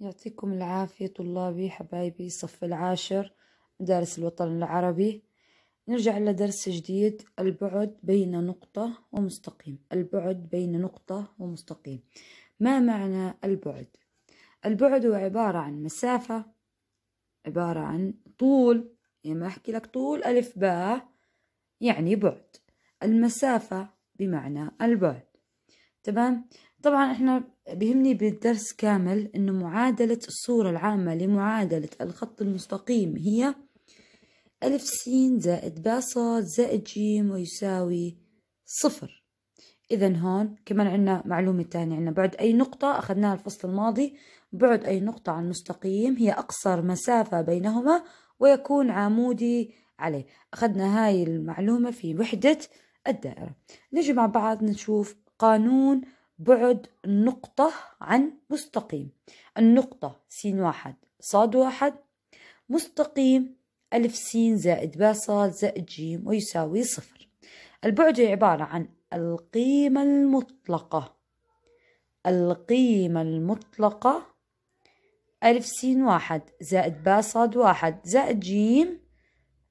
يعطيكم العافية طلابي حبايبي الصف العاشر مدارس الوطن العربي نرجع لدرس جديد البعد بين نقطة ومستقيم البعد بين نقطة ومستقيم ما معنى البعد؟ البعد هو عبارة عن مسافة عبارة عن طول لما أحكي لك طول ألف باء يعني بعد المسافة بمعنى البعد تمام طبعا احنا بيهمني بالدرس كامل انه معادلة الصورة العامة لمعادلة الخط المستقيم هي ألف س زائد ب ص زائد ج ويساوي صفر إذا هون كمان عندنا معلومة تانية عندنا بعد أي نقطة أخذناها الفصل الماضي بعد أي نقطة عن المستقيم هي أقصر مسافة بينهما ويكون عمودي عليه أخذنا هاي المعلومة في وحدة الدائرة نجي مع بعض نشوف قانون بعد نقطة عن مستقيم النقطة س واحد صاد واحد مستقيم ألف س زائد ب صاد زائد ج ويساوي صفر البعد عبارة عن القيمة المطلقة القيمة المطلقة ألف س واحد زائد ب صاد واحد زائد ج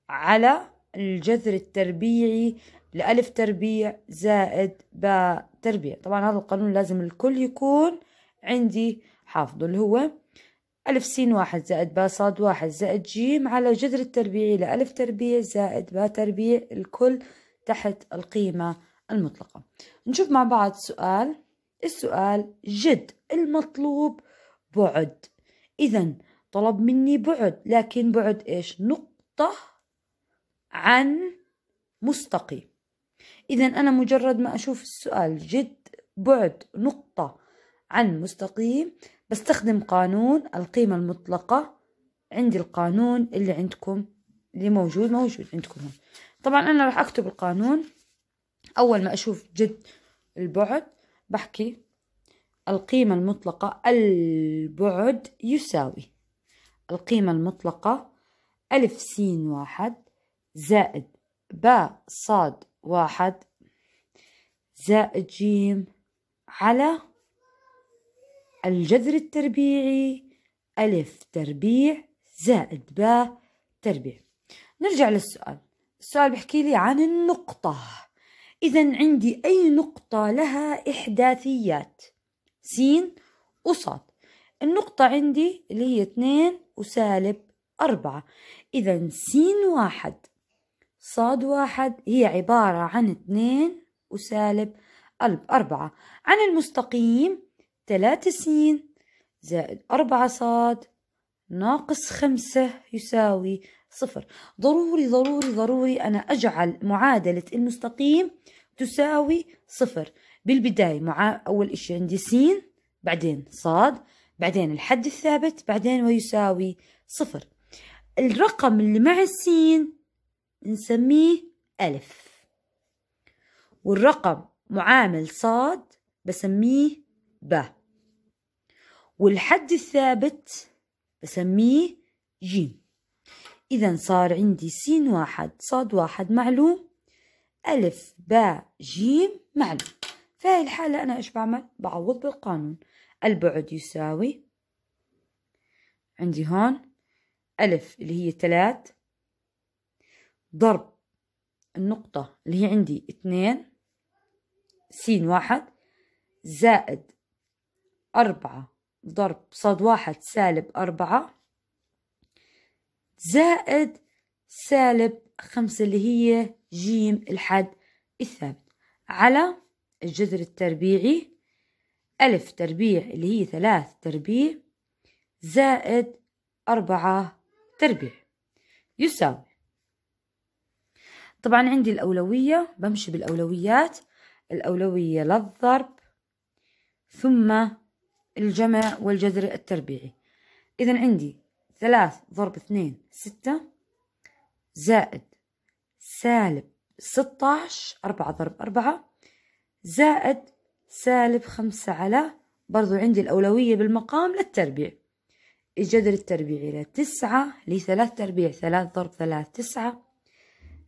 على الجذر التربيعي لألف تربيع زائد باء التربية طبعا هذا القانون لازم الكل يكون عندي حافظه اللي هو ألف سين واحد زائد با صاد واحد زائد جيم على جذر التربيع إلى ألف تربيع زائد با تربيع الكل تحت القيمة المطلقة نشوف مع بعض سؤال السؤال جد المطلوب بعد إذا طلب مني بعد لكن بعد إيش نقطة عن مستقيم إذا أنا مجرد ما أشوف السؤال جد بعد نقطة عن مستقيم بستخدم قانون القيمة المطلقة عندي القانون اللي عندكم اللي موجود موجود عندكم هون طبعا أنا راح أكتب القانون أول ما أشوف جد البعد بحكي القيمة المطلقة البعد يساوي القيمة المطلقة ألف سين واحد زائد باء صاد واحد زائد جيم على الجذر التربيعي ألف تربيع زائد باء تربيع نرجع للسؤال السؤال بحكي لي عن النقطة إذا عندي أي نقطة لها إحداثيات سين وصاد النقطة عندي اللي هي اثنين وسالب أربعة إذا سين واحد صاد واحد هي عبارة عن اثنين وسالب قلب أربعة عن المستقيم ثلاثة سين زائد أربعة صاد ناقص خمسة يساوي صفر ضروري ضروري ضروري أنا أجعل معادلة المستقيم تساوي صفر بالبداية مع أول إشي عندي سين بعدين صاد بعدين الحد الثابت بعدين ويساوي صفر الرقم اللي مع السين نسميه ألف والرقم معامل صاد بسميه ب والحد الثابت بسميه ج إذا صار عندي س واحد صاد واحد معلوم ألف باء جيم معلوم في هاي الحالة أنا إيش بعمل؟ بعوض بالقانون البعد يساوي عندي هون ألف اللي هي تلات ضرب النقطة اللي هي عندي اتنين سين واحد زائد أربعة ضرب صاد واحد سالب أربعة زائد سالب خمسة اللي هي جيم الحد الثابت على الجذر التربيعي ألف تربيع اللي هي ثلاث تربيع زائد أربعة تربيع يساوي طبعا عندي الأولوية بمشي بالأولويات الأولوية للضرب ثم الجمع والجذر التربيعي إذا عندي ثلاث ضرب اثنين ستة زائد سالب ستاش أربعة ضرب أربعة زائد سالب خمسة على برضو عندي الأولوية بالمقام للتربيع الجذر التربيعي لتسعة لثلاث تربيع ثلاث ضرب ثلاث تسعة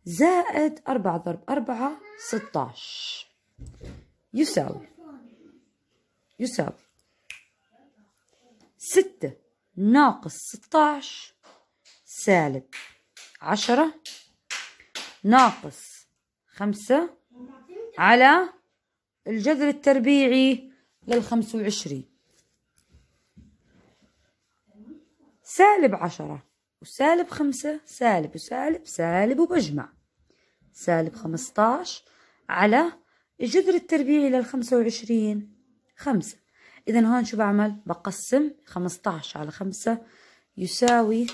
زائد أربعة ضرب أربعة ستاش يساوي يساوي ستة ناقص ستاش سالب عشرة ناقص خمسة على الجذر التربيعي للخمس وعشرين سالب عشرة وسالب خمسة سالب وسالب سالب وبجمع سالب 15 على الجذر التربيعي للخمسة وعشرين خمسة إذا هون شو بعمل بقسم 15 على خمسة يساوي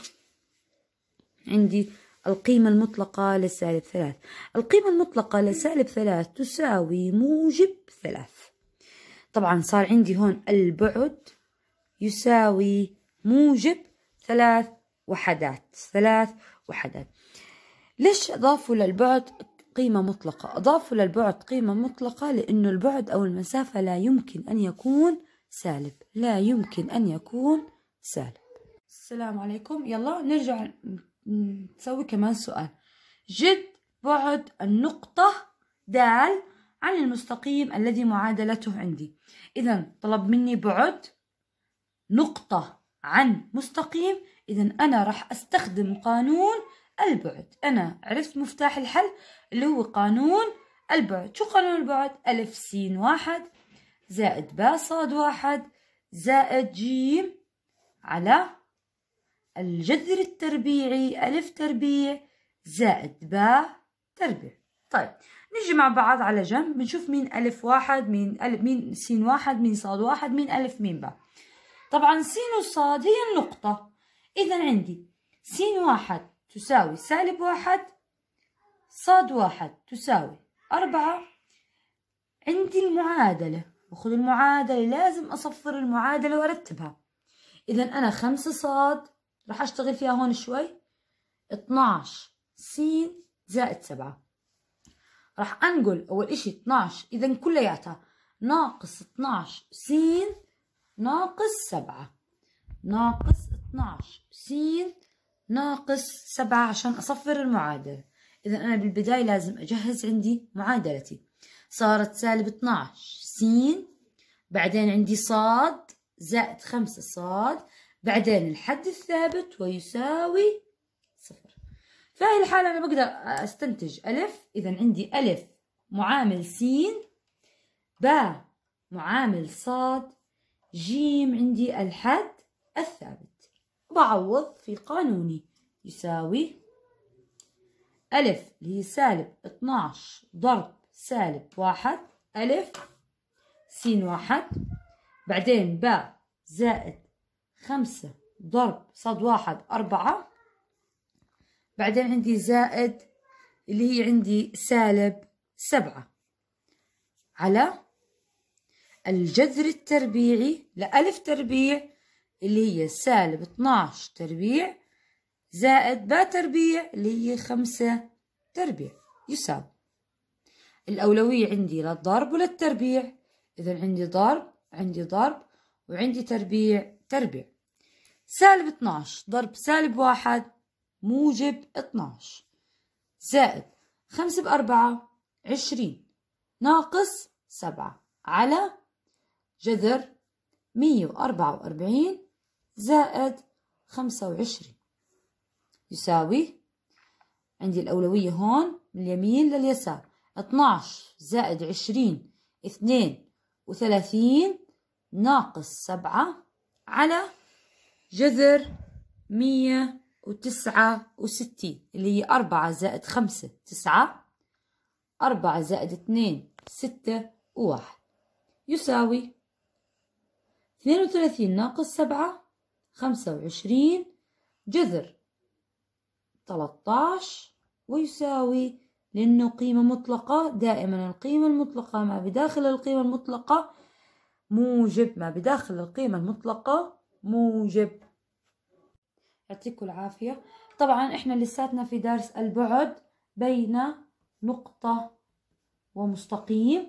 عندي القيمة المطلقة لسالب ثلاث القيمة المطلقة لسالب ثلاث تساوي موجب ثلاث طبعا صار عندي هون البعد يساوي موجب ثلاث وحدات ثلاث وحدات ليش أضافوا للبعد قيمة مطلقة أضافوا للبعد قيمة مطلقة لأنه البعد أو المسافة لا يمكن أن يكون سالب لا يمكن أن يكون سالب السلام عليكم يلا نرجع نسوي كمان سؤال جد بعد النقطة د عن المستقيم الذي معادلته عندي إذا طلب مني بعد نقطة عن مستقيم إذا أنا راح أستخدم قانون البعد أنا عرفت مفتاح الحل اللي هو قانون البعد شو قانون البعد؟ ألف س واحد زائد ب ص واحد زائد ج على الجذر التربيعي ألف تربيع زائد ب تربيع طيب نيجي مع بعض على جنب بنشوف مين ألف واحد مين ألف مين س واحد مين ص واحد مين ألف مين ب طبعا س وصاد هي النقطة إذا عندي س واحد تساوي سالب واحد صاد واحد تساوي أربعة عندي المعادلة وخذ المعادلة لازم أصفر المعادلة وأرتبها إذا أنا خمسة صاد راح أشتغل فيها هون شوي 12 س زائد سبعة راح أنقل أول إشي 12 إذا كلياتها ناقص 12 س ناقص سبعة ناقص 12 س ناقص سبعة عشان أصفر المعادلة إذا أنا بالبداية لازم أجهز عندي معادلتي صارت سالب 12 س بعدين عندي صاد زائد خمسة صاد بعدين الحد الثابت ويساوي صفر فهي الحالة أنا بقدر أستنتج ألف إذا عندي ألف معامل س باء معامل صاد جيم عندي الحد الثابت بعوض في قانوني يساوي ألف اللي هي سالب 12 ضرب سالب واحد ألف س واحد بعدين باء زائد خمسة ضرب صد واحد أربعة بعدين عندي زائد اللي هي عندي سالب سبعة على الجذر التربيعي لألف تربيع اللي هي سالب 12 تربيع زائد ب تربيع اللي هي 5 تربيع يساوي الأولوية عندي للضرب وللتربيع إذا عندي ضرب عندي ضرب وعندي تربيع تربيع سالب 12 ضرب سالب واحد موجب 12 زائد خمسة بأربعة عشرين ناقص سبعة على جذر مية وأربعة وأربعين زائد خمسة وعشرين يساوي عندي الأولوية هون من اليمين لليسار 12 زائد 20 32 ناقص 7 على جذر 169 اللي هي 4 زائد 5 9 4 زائد 2 6 وواحد 1 يساوي 32 ناقص 7 خمسة وعشرين جذر تلتاش ويساوي لأنه قيمة مطلقة دائما القيمة المطلقة ما بداخل القيمة المطلقة موجب ما بداخل القيمة المطلقة موجب يعطيكم العافية طبعا احنا لساتنا في درس البعد بين نقطة ومستقيم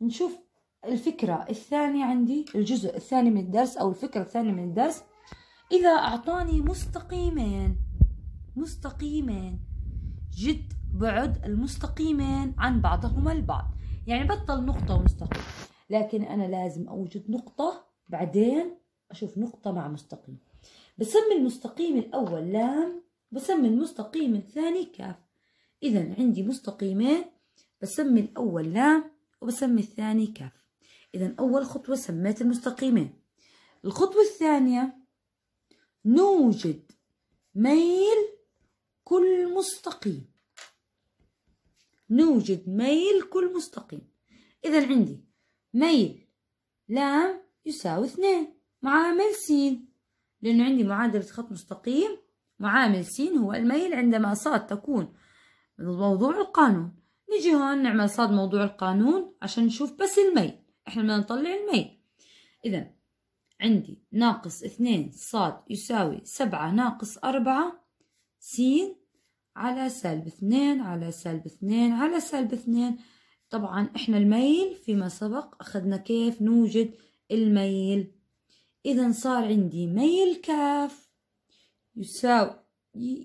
نشوف الفكرة الثانية عندي الجزء الثاني من الدرس أو الفكرة الثانية من الدرس إذا أعطاني مستقيمين مستقيمين جد بعد المستقيمين عن بعضهما البعض يعني بطل نقطة ومستقيم لكن أنا لازم أوجد نقطة بعدين أشوف نقطة مع مستقيم بسمي المستقيم الأول لام بسمي المستقيم الثاني كاف إذا عندي مستقيمين بسمي الأول لام وبسمي الثاني كاف إذا أول خطوة سميت المستقيمين الخطوة الثانية نوجد ميل كل مستقيم نوجد ميل كل مستقيم إذا عندي ميل لام يساوي اثنين معامل سين لأنه عندي معادلة خط مستقيم معامل سين هو الميل عندما صاد تكون موضوع القانون نجي هون نعمل صاد موضوع القانون عشان نشوف بس الميل احنا بدنا نطلع الميل إذا عندي ناقص اثنين صاد يساوي سبعة ناقص أربعة سين على سالب اثنين على سالب اثنين على سالب اثنين طبعا احنا الميل فيما سبق أخذنا كيف نوجد الميل إذا صار عندي ميل كاف يساوي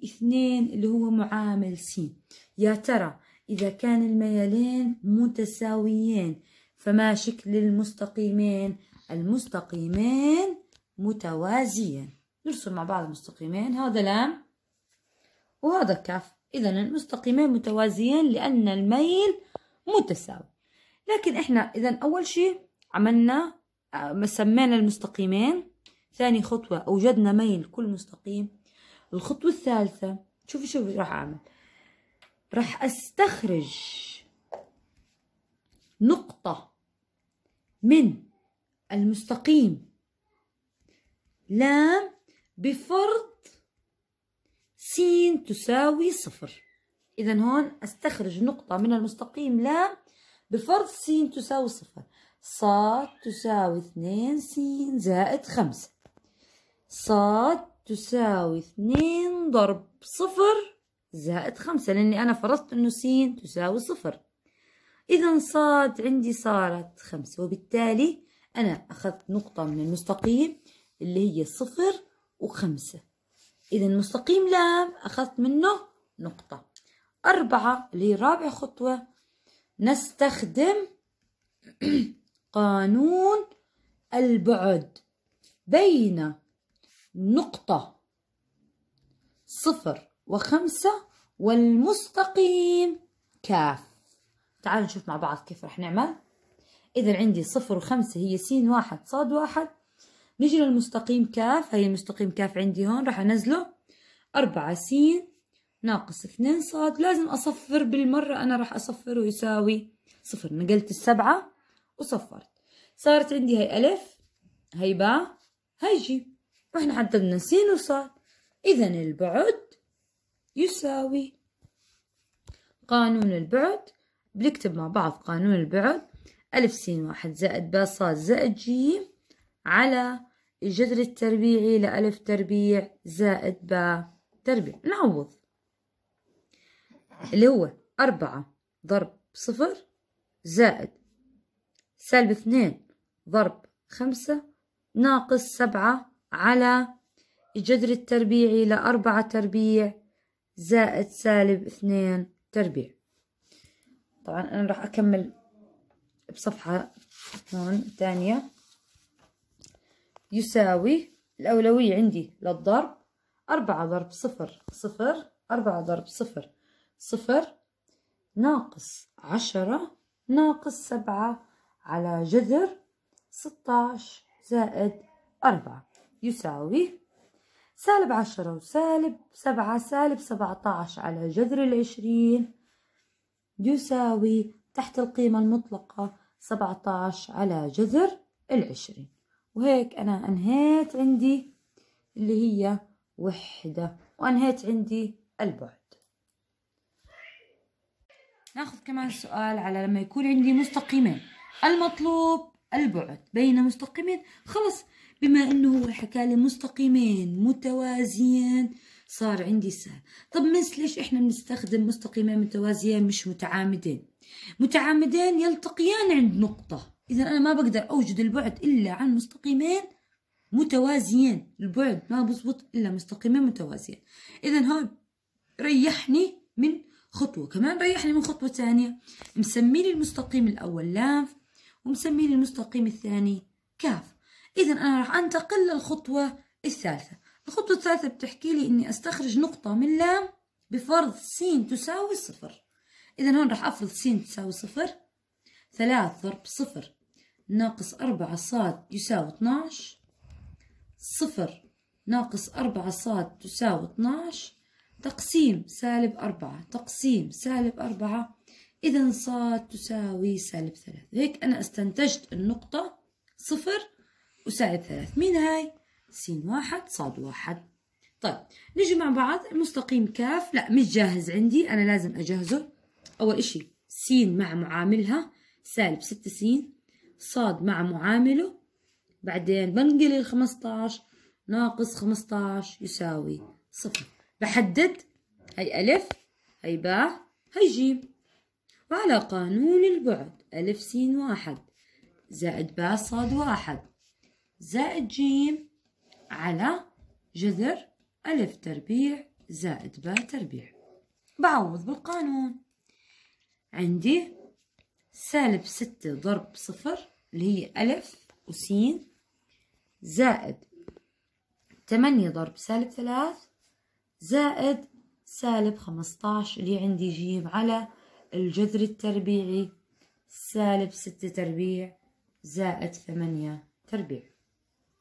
اثنين اللي هو معامل سين يا ترى إذا كان الميلين متساويين فما شكل المستقيمين؟ المستقيمين متوازيين نرسم مع بعض المستقيمين هذا لام وهذا كاف إذا المستقيمين متوازيين لأن الميل متساوي لكن إحنا إذا أول شيء عملنا آه، سمينا المستقيمين ثاني خطوة أوجدنا ميل كل مستقيم الخطوة الثالثة شوفي شو راح أعمل راح أستخرج نقطة من المستقيم لام بفرض سين تساوي صفر إذا هون أستخرج نقطة من المستقيم لام بفرض سين تساوي صفر صاد تساوي اثنين سين زائد خمسة صاد تساوي اثنين ضرب صفر زائد خمسة لأني أنا فرضت إنه سين تساوي صفر إذا صاد عندي صارت خمسة وبالتالي أنا أخذت نقطة من المستقيم اللي هي صفر وخمسة إذا مستقيم لام أخذت منه نقطة أربعة اللي هي رابع خطوة نستخدم قانون البعد بين نقطة صفر وخمسة والمستقيم كاف تعالوا نشوف مع بعض كيف رح نعمل إذا عندي صفر وخمسة هي س واحد صاد واحد نجي للمستقيم كاف هي المستقيم كاف عندي هون راح أنزله أربعة س ناقص اثنين صاد لازم أصفر بالمرة أنا راح أصفره يساوي صفر نقلت السبعة وصفرت صارت عندي هي ألف هي باء هي جيم واحنا حددنا س وصاد إذا البعد يساوي قانون البعد بنكتب مع بعض قانون البعد ألف سين واحد زائد باء صاد زائد جيم على الجذر التربيعي لألف تربيع زائد باء تربيع نعوض اللي هو أربعة ضرب صفر زائد سالب اثنين ضرب خمسة ناقص سبعة على الجذر التربيعي لأربعة تربيع زائد سالب اثنين تربيع طبعا أنا راح أكمل بصفحة هون تانية يساوي الأولوية عندي للضرب أربعة ضرب صفر صفر أربعة ضرب صفر صفر ناقص عشرة ناقص سبعة على جذر ستاش زائد أربعة يساوي سالب عشرة وسالب سبعة سالب سبعتاش على جذر العشرين يساوي تحت القيمة المطلقة 17 على جذر العشرين وهيك أنا أنهيت عندي اللي هي وحدة وأنهيت عندي البعد ناخذ كمان سؤال على لما يكون عندي مستقيمين المطلوب البعد بين مستقيمين خلص بما انه هو حكى لي مستقيمين متوازيين صار عندي سهل طب مس ليش احنا بنستخدم مستقيمين متوازيين مش متعامدين متعامدين يلتقيان عند نقطة إذا أنا ما بقدر أوجد البعد إلا عن مستقيمين متوازيين البعد ما بزبط إلا مستقيمين متوازيين إذا هون ريحني من خطوة كمان ريحني من خطوة ثانية مسمي لي المستقيم الأول لام ومسمي لي المستقيم الثاني كاف إذا أنا راح أنتقل للخطوة الثالثة الخطوة الثالثة بتحكي لي إني أستخرج نقطة من لام بفرض س تساوي صفر إذا هون راح أفرض س تساوي صفر ثلاث ضرب صفر ناقص أربعة صاد يساوي اتناش صفر ناقص أربعة صاد تساوي اتناش تقسيم سالب أربعة تقسيم سالب أربعة إذا صاد تساوي سالب ثلاث هيك أنا استنتجت النقطة صفر وسالب ثلاث مين هاي؟ س واحد ص واحد طيب نيجي مع بعض المستقيم كاف لا مش جاهز عندي أنا لازم أجهزه أول إشي س مع معاملها سالب ست س ص مع معامله بعدين بنقل ال 15 ناقص 15 يساوي صفر بحدد هي ألف هي باء هي جيم وعلى قانون البعد ألف س واحد زائد باء صاد واحد زائد جيم على جذر ألف تربيع زائد باء تربيع بعوض بالقانون عندي سالب ستة ضرب صفر اللي هي ألف وسين زائد تمانية ضرب سالب ثلاث زائد سالب خمسطاش اللي عندي جيم على الجذر التربيعي سالب ستة تربيع زائد ثمانية تربيع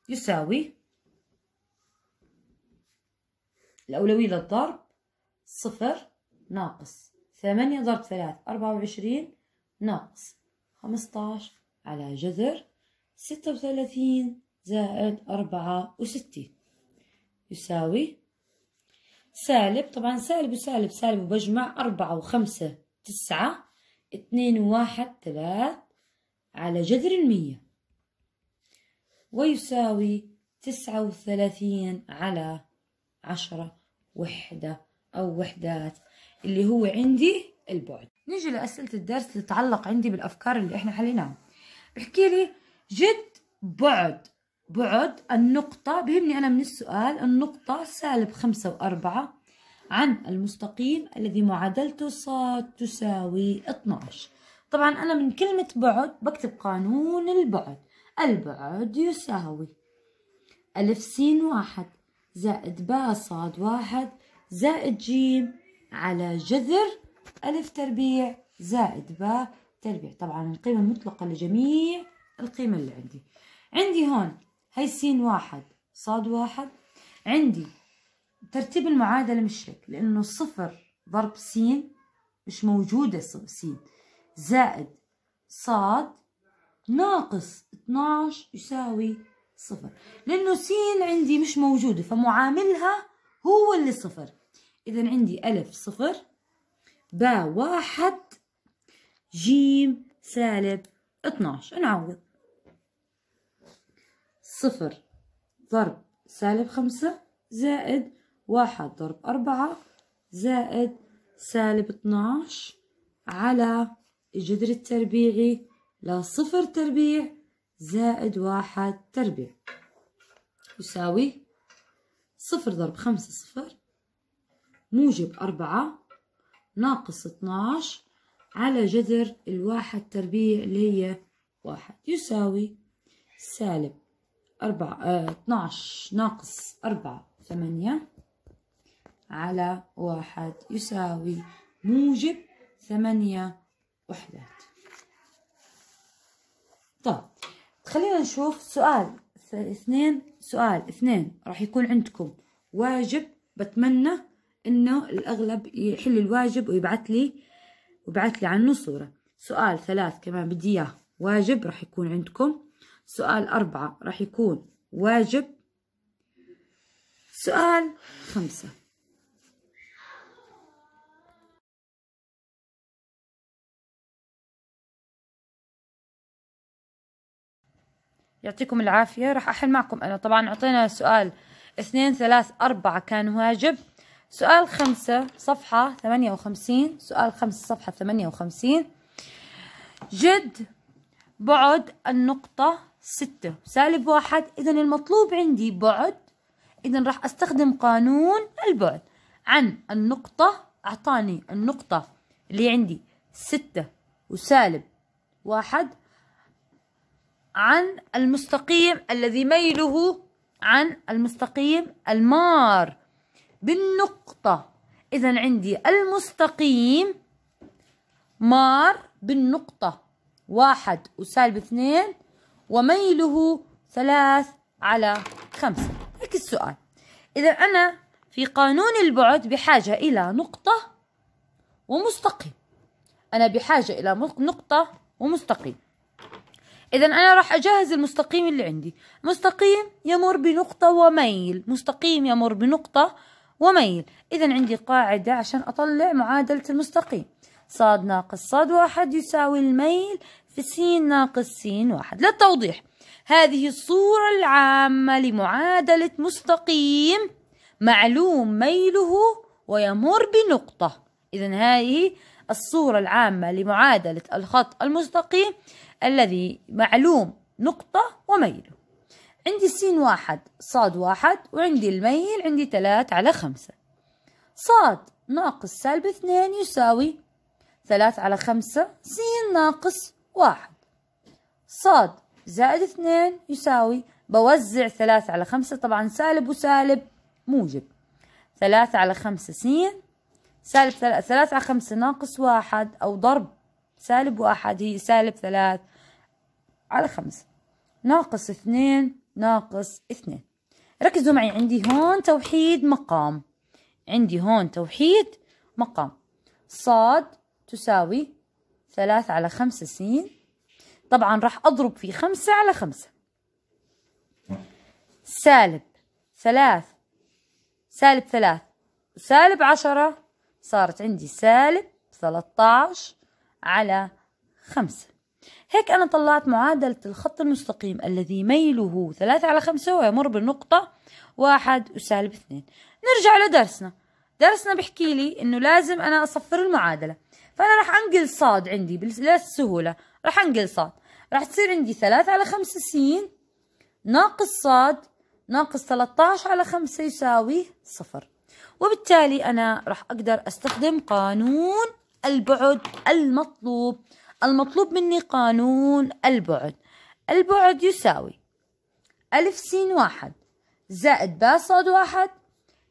يساوي الأولوية للضرب صفر ناقص ثمانية ضرب ثلاث أربعة وعشرين ناقص خمسطاش على جذر ستة وثلاثين زائد أربعة وستين يساوي سالب طبعا سالب وسالب سالب وبجمع أربعة وخمسة تسعة اثنين واحد ثلاث على جذر المية ويساوي تسعة وثلاثين على عشرة وحدة أو وحدات اللي هو عندي البعد نيجي لأسئلة الدرس اللي تتعلق عندي بالأفكار اللي إحنا حليناها بحكي لي جد بعد بعد النقطة بهمني أنا من السؤال النقطة سالب خمسة وأربعة عن المستقيم الذي معادلته ص تساوي 12 طبعا أنا من كلمة بعد بكتب قانون البعد البعد يساوي ألف سين واحد زائد باء صاد واحد زائد جيم على جذر ألف تربيع زائد باء تربيع طبعا القيمة المطلقة لجميع القيمة اللي عندي عندي هون هي سين واحد صاد واحد عندي ترتيب المعادلة مش هيك لأنه صفر ضرب سين مش موجودة سين زائد صاد ناقص 12 يساوي صفر لأنه س عندي مش موجودة فمعاملها هو اللي صفر إذا عندي ألف صفر باء واحد جيم سالب 12 نعوض صفر ضرب سالب خمسة زائد واحد ضرب أربعة زائد سالب 12 على الجذر التربيعي لصفر تربيع زائد واحد تربيع يساوي صفر ضرب خمسة صفر موجب أربعة ناقص اتناش على جذر الواحد تربيع اللي هي واحد يساوي سالب أربعة اه اتناش ناقص أربعة ثمانية على واحد يساوي موجب ثمانية وحدات طب خلينا نشوف سؤال اثنين سؤال اثنين راح يكون عندكم واجب بتمنى انه الاغلب يحل الواجب ويبعث لي ويبعث لي عنه صورة سؤال ثلاث كمان بدي اياه واجب راح يكون عندكم سؤال أربعة راح يكون واجب سؤال خمسة يعطيكم العافية راح أحل معكم أنا طبعا أعطينا سؤال اثنين ثلاث أربعة كان واجب سؤال خمسة صفحة ثمانية وخمسين سؤال خمسة صفحة ثمانية وخمسين جد بعد النقطة ستة سالب واحد إذا المطلوب عندي بعد إذا راح أستخدم قانون البعد عن النقطة أعطاني النقطة اللي عندي ستة وسالب واحد عن المستقيم الذي ميله عن المستقيم المار بالنقطة إذا عندي المستقيم مار بالنقطة واحد وسالب اثنين وميله ثلاث على خمسة هيك السؤال إذا أنا في قانون البعد بحاجة إلى نقطة ومستقيم أنا بحاجة إلى نقطة ومستقيم إذا أنا راح أجهز المستقيم اللي عندي مستقيم يمر بنقطة وميل مستقيم يمر بنقطة وميل إذا عندي قاعدة عشان أطلع معادلة المستقيم صاد ناقص صاد واحد يساوي الميل في س ناقص س واحد للتوضيح هذه الصورة العامة لمعادلة مستقيم معلوم ميله ويمر بنقطة إذا هذه الصورة العامة لمعادلة الخط المستقيم الذي معلوم نقطة وميله عندي سين واحد صاد واحد وعندي الميل عندي ثلاث على خمسة صاد ناقص سالب اثنين يساوي ثلاث على خمسة سين ناقص واحد صاد زائد اثنين يساوي بوزع ثلاث على خمسة طبعا سالب وسالب موجب ثلاثة على خمسة سين سالب ثلاثة على خمسة ناقص واحد أو ضرب سالب واحد هي سالب ثلاث على خمسة ناقص اثنين ناقص اثنين ركزوا معي عندي هون توحيد مقام عندي هون توحيد مقام صاد تساوي ثلاث على خمسة سين طبعا راح أضرب في خمسة على خمسة سالب ثلاث سالب ثلاث سالب عشرة صارت عندي سالب ثلاثة عشر على خمسة هيك أنا طلعت معادلة الخط المستقيم الذي ميله ثلاثة على خمسة ويمر بالنقطة واحد وسالب اثنين نرجع لدرسنا درسنا بحكي لي إنه لازم أنا أصفر المعادلة فأنا راح أنقل صاد عندي للسهولة راح أنقل صاد راح تصير عندي ثلاثة على خمسة سين ناقص صاد ناقص 13 على 5 يساوي صفر وبالتالي أنا راح أقدر أستخدم قانون البعد المطلوب المطلوب مني قانون البعد البعد يساوي ألف سين واحد زائد با صاد واحد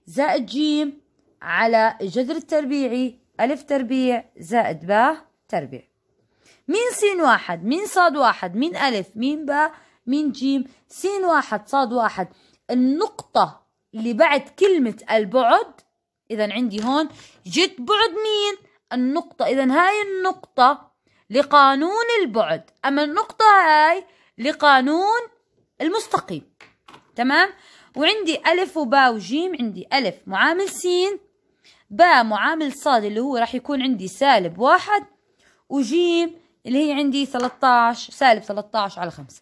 زائد جيم على الجذر التربيعي ألف تربيع زائد با تربيع مين سين واحد مين صاد واحد مين ألف مين با مين جيم سين واحد صاد واحد النقطة اللي بعد كلمة البعد إذا عندي هون جد بعد مين النقطة إذا هاي النقطة لقانون البعد أما النقطة هاي لقانون المستقيم تمام وعندي ألف وباء وجيم عندي ألف معامل سين باء معامل صاد اللي هو راح يكون عندي سالب واحد وجيم اللي هي عندي 13 سالب 13 على 5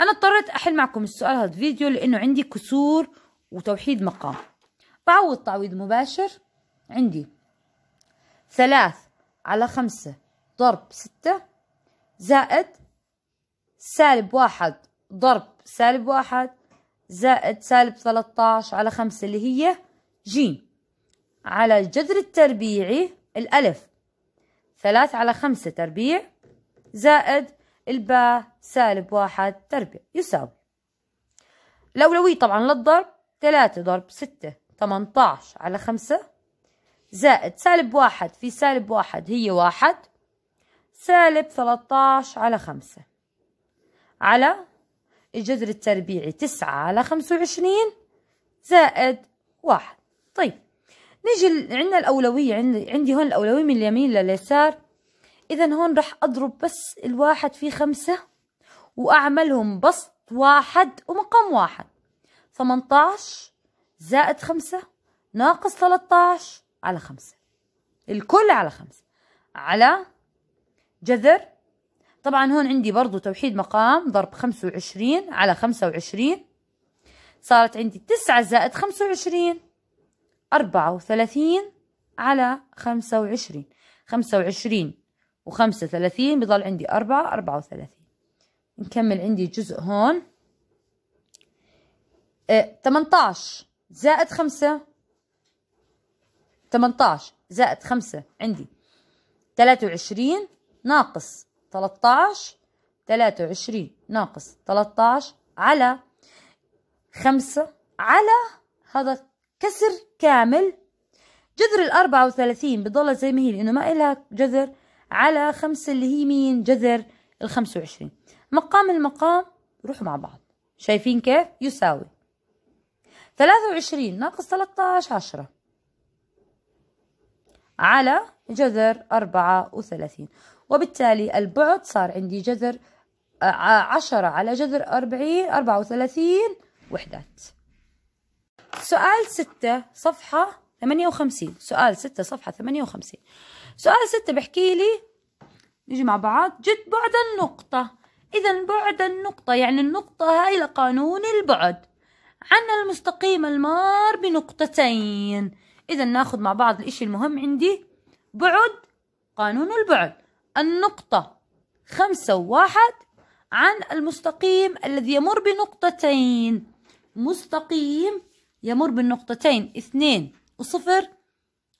أنا اضطريت أحل معكم السؤال هذا الفيديو لأنه عندي كسور وتوحيد مقام بعوض تعويض مباشر عندي ثلاث على خمسة ضرب ستة زائد سالب واحد ضرب سالب واحد زائد سالب ثلاثة على خمسة اللي هي جيم على الجذر التربيعي الألف ثلاث على خمسة تربيع زائد الباء سالب واحد تربيع يساوي الأولوية طبعا للضرب ثلاثة ضرب ستة تمنتاش على خمسة زائد سالب واحد في سالب واحد هي واحد سالب 13 على 5 على الجذر التربيعي 9 على 25 زائد 1 طيب نجي عندنا الأولوية عندي هون الأولوية من اليمين لليسار إذا هون رح أضرب بس الواحد في خمسة وأعملهم بسط واحد ومقام واحد 18 زائد خمسة ناقص 13 على خمسة الكل على خمسة على جذر طبعا هون عندي برضو توحيد مقام ضرب خمسة وعشرين على خمسة وعشرين صارت عندي تسعة زائد خمسة وعشرين أربعة وثلاثين على خمسة وعشرين خمسة وعشرين وخمسة ثلاثين بضل عندي أربعة أربعة وثلاثين نكمل عندي جزء هون آه، تمنتاش زائد خمسة تمنتاش زائد خمسة عندي ثلاثة وعشرين ناقص 13 23 ناقص 13 على 5 على هذا كسر كامل جذر ال 34 بتضلها زي ما هي لأنه ما لها جذر على 5 اللي هي مين جذر ال 25 مقام المقام روحوا مع بعض شايفين كيف يساوي 23 ناقص 13 10 على جذر 34 وبالتالي البعد صار عندي جذر آه، عشرة على جذر أربعين أربعة وثلاثين وحدات سؤال ستة صفحة ثمانية وخمسين سؤال ستة صفحة ثمانية وخمسين سؤال ستة بحكي لي نيجي مع بعض جد بعد النقطة إذا بعد النقطة يعني النقطة هاي لقانون البعد عن المستقيم المار بنقطتين إذا ناخذ مع بعض الإشي المهم عندي بعد قانون البعد النقطة خمسة وواحد عن المستقيم الذي يمر بنقطتين مستقيم يمر بالنقطتين اثنين وصفر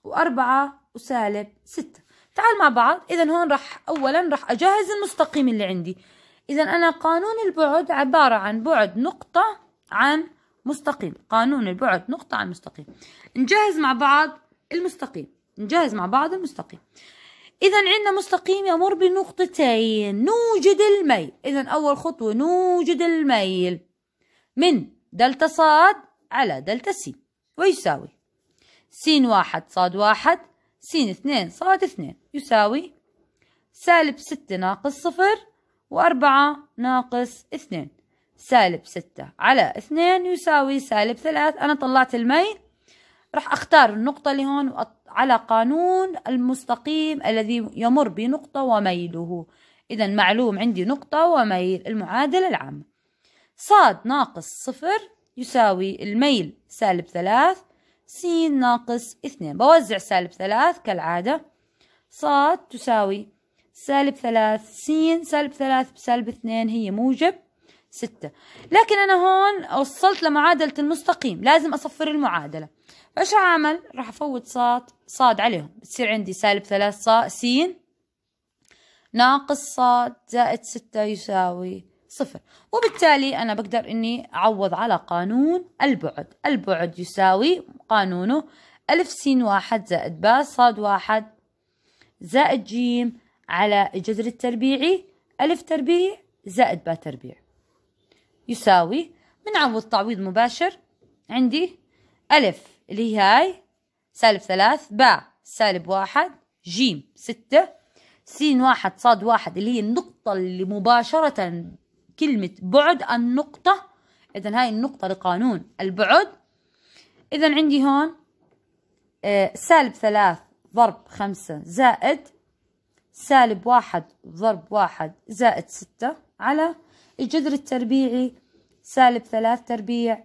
وأربعة وسالب ستة تعال مع بعض إذا هون راح أولا راح أجهز المستقيم اللي عندي إذا أنا قانون البعد عبارة عن بعد نقطة عن مستقيم قانون البعد نقطة عن مستقيم نجهز مع بعض المستقيم نجهز مع بعض المستقيم إذا عندنا مستقيم يمر بنقطتين نوجد الميل إذا أول خطوة نوجد الميل من دلتا صاد على دلتا سي ويساوي سين واحد صاد واحد سين اثنين صاد اثنين يساوي سالب ستة ناقص صفر وأربعة ناقص اثنين سالب ستة على اثنين يساوي سالب ثلاث أنا طلعت الميل راح أختار النقطة اللي هون على قانون المستقيم الذي يمر بنقطة وميله إذا معلوم عندي نقطة وميل المعادلة العامة صاد ناقص صفر يساوي الميل سالب ثلاث س ناقص اثنين بوزع سالب ثلاث كالعادة صاد تساوي سالب ثلاث س سالب ثلاث بسالب اثنين هي موجب ستة لكن أنا هون وصلت لمعادلة المستقيم لازم أصفر المعادلة فإيش أعمل؟ راح أفوت صاد صاد عليهم بتصير عندي سالب ثلاث صا سين ناقص صاد زائد ستة يساوي صفر وبالتالي أنا بقدر أني أعوض على قانون البعد البعد يساوي قانونه ألف سين واحد زائد با صاد واحد زائد جيم على الجذر التربيعي ألف تربيع زائد با تربيع يساوي بنعوض تعويض مباشر عندي ألف اللي هي هاي سالب ثلاث باء سالب واحد جيم ستة سين واحد صاد واحد اللي هي النقطة اللي مباشرة كلمة بعد النقطة إذا هاي النقطة لقانون البعد إذا عندي هون آه، سالب ثلاث ضرب خمسة زائد سالب واحد ضرب واحد زائد ستة على الجذر التربيعي سالب ثلاث تربيع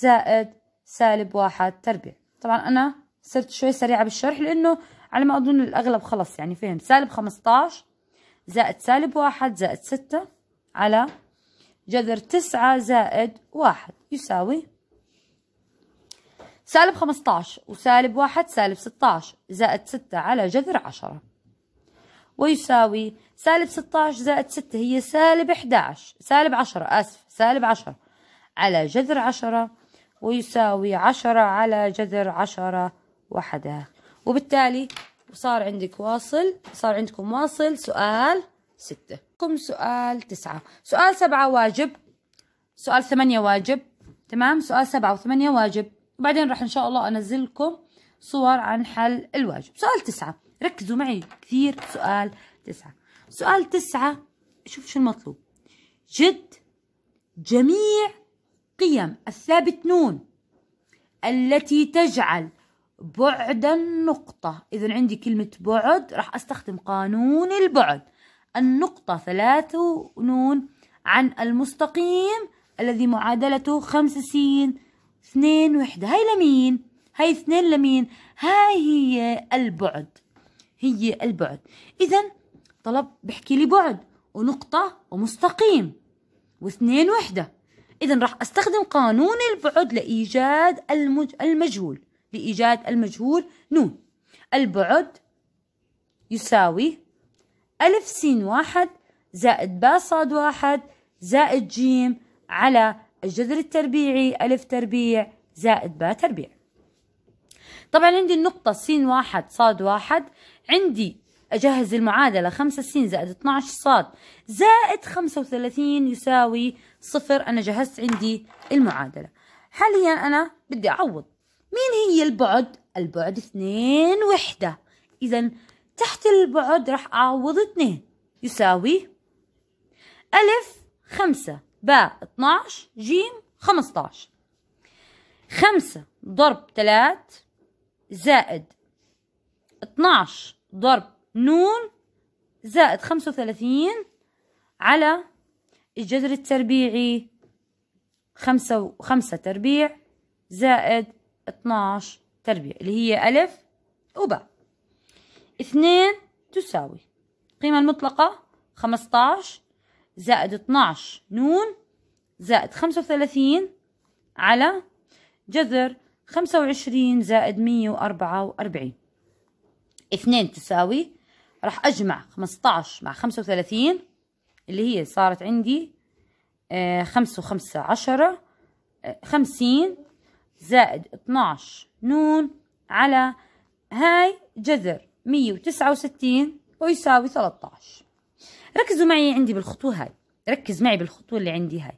زائد سالب واحد تربيع طبعا أنا صرت شوي سريعة بالشرح لأنه على ما أظن الأغلب خلص يعني فهم سالب 15 زائد سالب واحد زائد ستة على جذر تسعة زائد واحد يساوي سالب 15 وسالب واحد سالب 16 زائد ستة على جذر عشرة ويساوي سالب 16 زائد 6 هي سالب 11 سالب 10 آسف سالب 10 على جذر 10 ويساوي 10 على جذر 10 وحدها وبالتالي صار عندك واصل صار عندكم واصل سؤال 6 كم سؤال 9 سؤال 7 واجب سؤال 8 واجب تمام سؤال 7 و8 واجب وبعدين راح ان شاء الله انزل لكم صور عن حل الواجب سؤال 9 ركزوا معي كثير سؤال تسعة سؤال تسعة شوف شو المطلوب جد جميع قيم الثابت نون التي تجعل بعد النقطة إذا عندي كلمة بعد راح أستخدم قانون البعد النقطة ثلاثة نون عن المستقيم الذي معادلته خمسة سين اثنين وحدة هاي لمين هاي اثنين لمين هاي هي البعد هي البعد إذا طلب بحكي لي بعد ونقطة ومستقيم واثنين وحدة إذا راح أستخدم قانون البعد لإيجاد المج... المجهول لإيجاد المجهول نون البعد يساوي ألف س واحد زائد ب صاد واحد زائد جيم على الجذر التربيعي ألف تربيع زائد ب تربيع طبعا عندي النقطة س واحد ص واحد عندي أجهز المعادلة خمسة س زائد 12 ص زائد 35 يساوي صفر أنا جهزت عندي المعادلة حاليا أنا بدي أعوض مين هي البعد؟ البعد اثنين وحدة إذا تحت البعد راح أعوض اثنين يساوي ألف خمسة باء 12 جيم 15 خمسة ضرب ثلاث زائد 12 ضرب نون زائد 35 على الجذر التربيعي خمسة وخمسة تربيع زائد 12 تربيع اللي هي ألف وباء اثنين تساوي القيمة المطلقة 15 زائد 12 نون زائد 35 على جذر 25 زائد 144 2 تساوي راح أجمع 15 مع 35 اللي هي صارت عندي آه، خمسة وخمسة عشرة آه، خمسين زائد اتناش نون على هاي جذر مية وتسعة وستين ويساوي ثلاثتاش ركزوا معي عندي بالخطوة هاي ركز معي بالخطوة اللي عندي هاي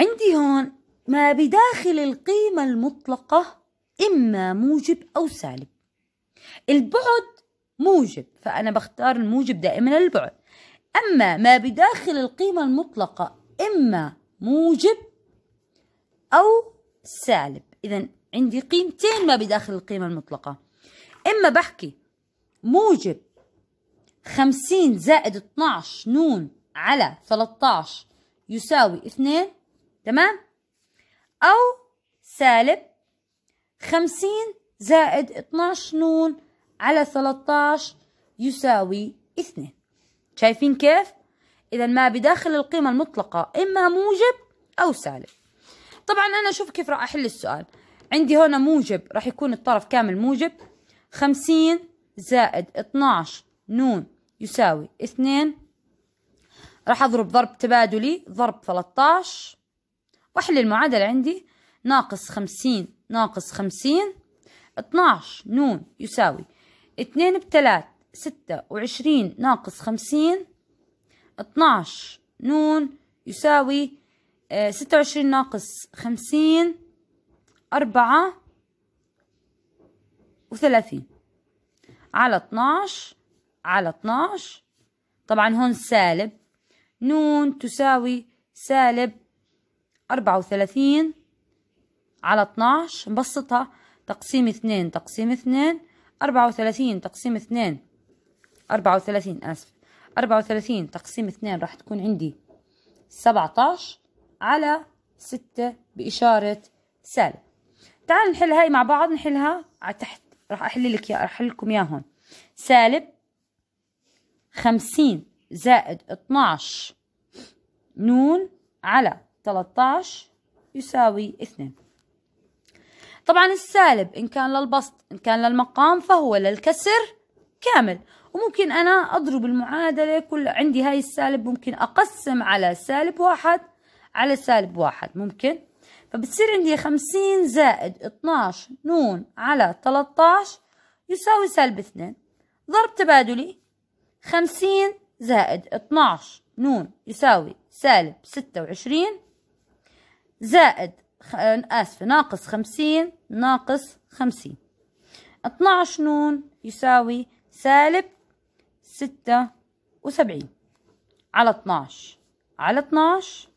عندي هون ما بداخل القيمة المطلقة إما موجب أو سالب البعد موجب فأنا بختار الموجب دائما البعد أما ما بداخل القيمة المطلقة إما موجب أو سالب إذا عندي قيمتين ما بداخل القيمة المطلقة إما بحكي موجب خمسين زائد 12 نون على 13 يساوي اثنين تمام أو سالب خمسين زائد 12 نون على 13 يساوي اثنين شايفين كيف؟ إذا ما بداخل القيمة المطلقة إما موجب أو سالب طبعا أنا شوف كيف راح أحل السؤال عندي هنا موجب راح يكون الطرف كامل موجب خمسين زائد 12 نون يساوي اثنين راح أضرب ضرب تبادلي ضرب 13 واحل المعادلة عندي ناقص خمسين ناقص خمسين اتناش نون يساوي اتنين بتلات ستة وعشرين ناقص خمسين اتناش نون يساوي آه، ستة وعشرين ناقص خمسين أربعة وثلاثين على اتناش على اتناش طبعا هون سالب نون تساوي سالب أربعة وثلاثين على اتناش نبسطها تقسيم اثنين تقسيم اثنين أربعة وثلاثين تقسيم اثنين أربعة وثلاثين آسف أربعة وثلاثين تقسيم اثنين راح تكون عندي سبعتاش على ستة بإشارة سالب تعال نحل هاي مع بعض نحلها على تحت راح أحل لك راح أحل لكم هون سالب خمسين زائد اتناش نون على 13 يساوي 2 طبعا السالب إن كان للبسط إن كان للمقام فهو للكسر كامل وممكن أنا أضرب المعادلة كل عندي هاي السالب ممكن أقسم على سالب واحد على سالب واحد ممكن فبتصير عندي خمسين زائد اتناش نون على 13 يساوي سالب اثنين ضرب تبادلي خمسين زائد اتناش نون يساوي سالب ستة وعشرين زائد آه، آسفة ناقص خمسين ناقص خمسين اتناش نون يساوي سالب ستة وسبعين على اتناش على اتناش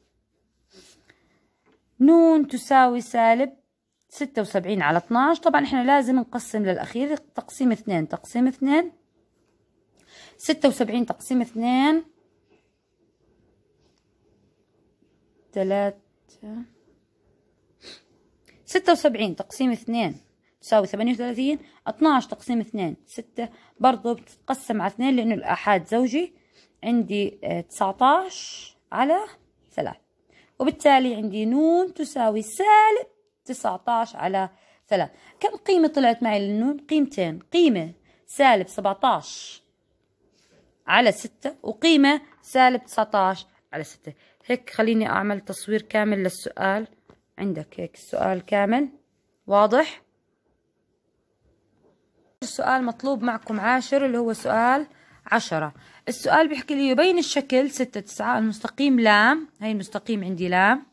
نون تساوي سالب ستة وسبعين على اتناش طبعا احنا لازم نقسم للأخير تقسيم اثنين تقسيم اثنين ستة وسبعين تقسيم اثنين تلات ستة وسبعين تقسيم اثنين تساوي ثمانية وثلاثين اتناش تقسيم اثنين ستة برضو بتتقسم على اثنين لأنه الآحاد زوجي عندي آه، تسعتاش على ثلاث وبالتالي عندي نون تساوي سالب تسعتاش على ثلاث كم قيمة طلعت معي للنون قيمتين قيمة سالب سبعتاش على ستة وقيمة سالب تسعتاش على ستة هيك خليني أعمل تصوير كامل للسؤال عندك هيك السؤال كامل واضح السؤال مطلوب معكم عاشر اللي هو سؤال عشرة السؤال بيحكي لي يبين الشكل ستة تسعة المستقيم لام هي المستقيم عندي لام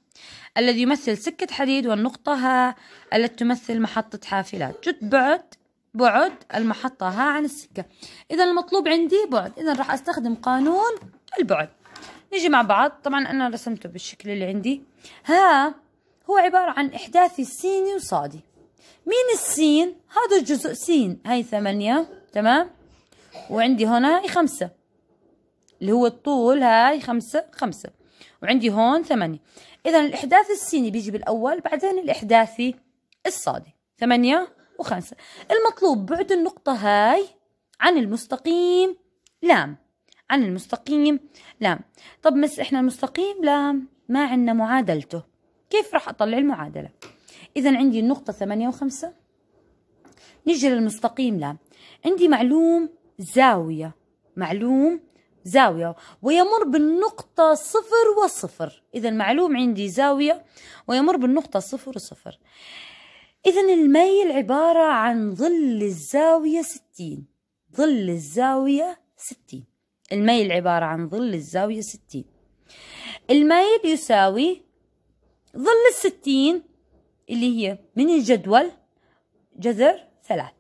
الذي يمثل سكة حديد والنقطة ها التي تمثل محطة حافلات جد بعد بعد المحطة ها عن السكة إذا المطلوب عندي بعد إذا راح أستخدم قانون البعد نيجي مع بعض طبعا أنا رسمته بالشكل اللي عندي ها هو عبارة عن إحداثي سيني وصادي مين السين؟ هذا الجزء سين هاي ثمانية تمام وعندي هنا خمسة اللي هو الطول هاي خمسة خمسة وعندي هون ثمانية إذا الإحداث السيني بيجي بالأول بعدين الإحداثي الصادي ثمانية وخمسة المطلوب بعد النقطة هاي عن المستقيم لام عن المستقيم لا طب مس احنا المستقيم لا ما عندنا معادلته كيف راح اطلع المعادله اذا عندي النقطه 8 و5 نيجي للمستقيم لا عندي معلوم زاويه معلوم زاوية ويمر بالنقطة صفر وصفر إذا المعلوم عندي زاوية ويمر بالنقطة صفر وصفر إذا الميل عبارة عن ظل الزاوية ستين ظل الزاوية ستين الميل عبارة عن ظل الزاوية ستين الميل يساوي ظل الستين اللي هي من الجدول جذر ثلاث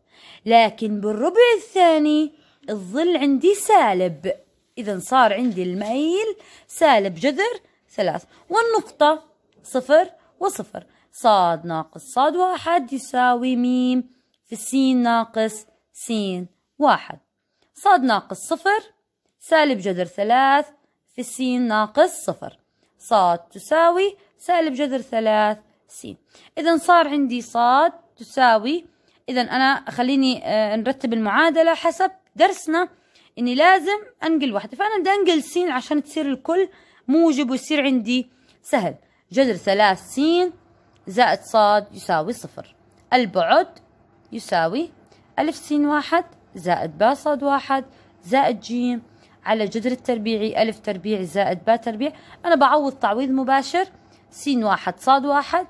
لكن بالربع الثاني الظل عندي سالب إذا صار عندي الميل سالب جذر ثلاث والنقطة صفر وصفر صاد ناقص صاد واحد يساوي ميم في السين ناقص سين واحد صاد ناقص صفر سالب جذر ثلاث في السين ناقص صفر صاد تساوي سالب جذر ثلاث سين إذا صار عندي صاد تساوي إذا أنا خليني آه، نرتب المعادلة حسب درسنا إني لازم أنقل واحدة فأنا بدي أنقل سين عشان تصير الكل موجب ويصير عندي سهل جذر ثلاث سين زائد صاد يساوي صفر البعد يساوي ألف سين واحد زائد باء صاد واحد زائد جيم على جذر التربيعي ألف تربيع زائد باء تربيع أنا بعوض تعويض مباشر سين واحد صاد واحد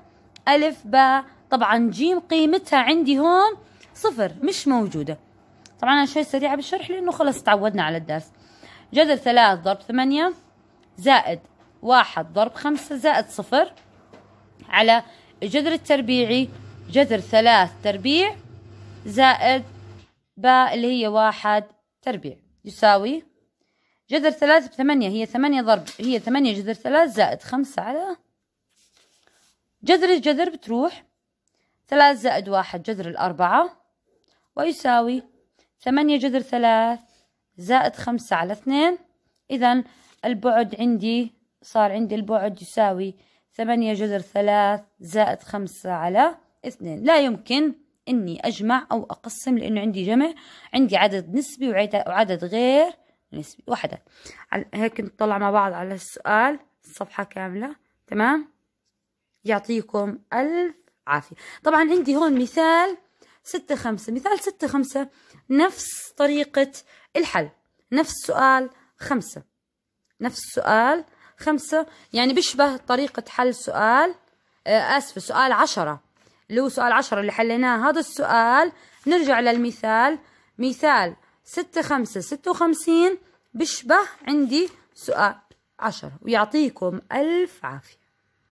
ألف باء طبعا جيم قيمتها عندي هون صفر مش موجودة طبعا أنا شوي سريعة بالشرح لأنه خلص تعودنا على الدرس جذر ثلاث ضرب ثمانية زائد واحد ضرب خمسة زائد صفر على الجذر التربيعي جذر ثلاث تربيع زائد باء اللي هي واحد تربيع يساوي جذر ثلاث بثمانية هي ثمانية ضرب هي ثمانية جذر ثلاث زائد خمسة على جذر الجذر بتروح ثلاث زائد واحد جذر الأربعة ويساوي ثمانية جذر ثلاث زائد خمسة على اثنين إذا البعد عندي صار عندي البعد يساوي ثمانية جذر ثلاث زائد خمسة على اثنين لا يمكن إني أجمع أو أقسم لأنه عندي جمع عندي عدد نسبي وعدد غير نسبي واحدة هيك نطلع مع بعض على السؤال صفحة كاملة تمام يعطيكم ألف عافية طبعا عندي هون مثال ستة خمسة مثال ستة خمسة نفس طريقة الحل نفس سؤال خمسة نفس سؤال خمسة يعني بيشبه طريقة حل سؤال آه، آسف سؤال عشرة اللي هو سؤال عشرة اللي حليناه هذا السؤال نرجع للمثال مثال ستة خمسة ستة وخمسين بشبه عندي سؤال عشرة ويعطيكم ألف عافية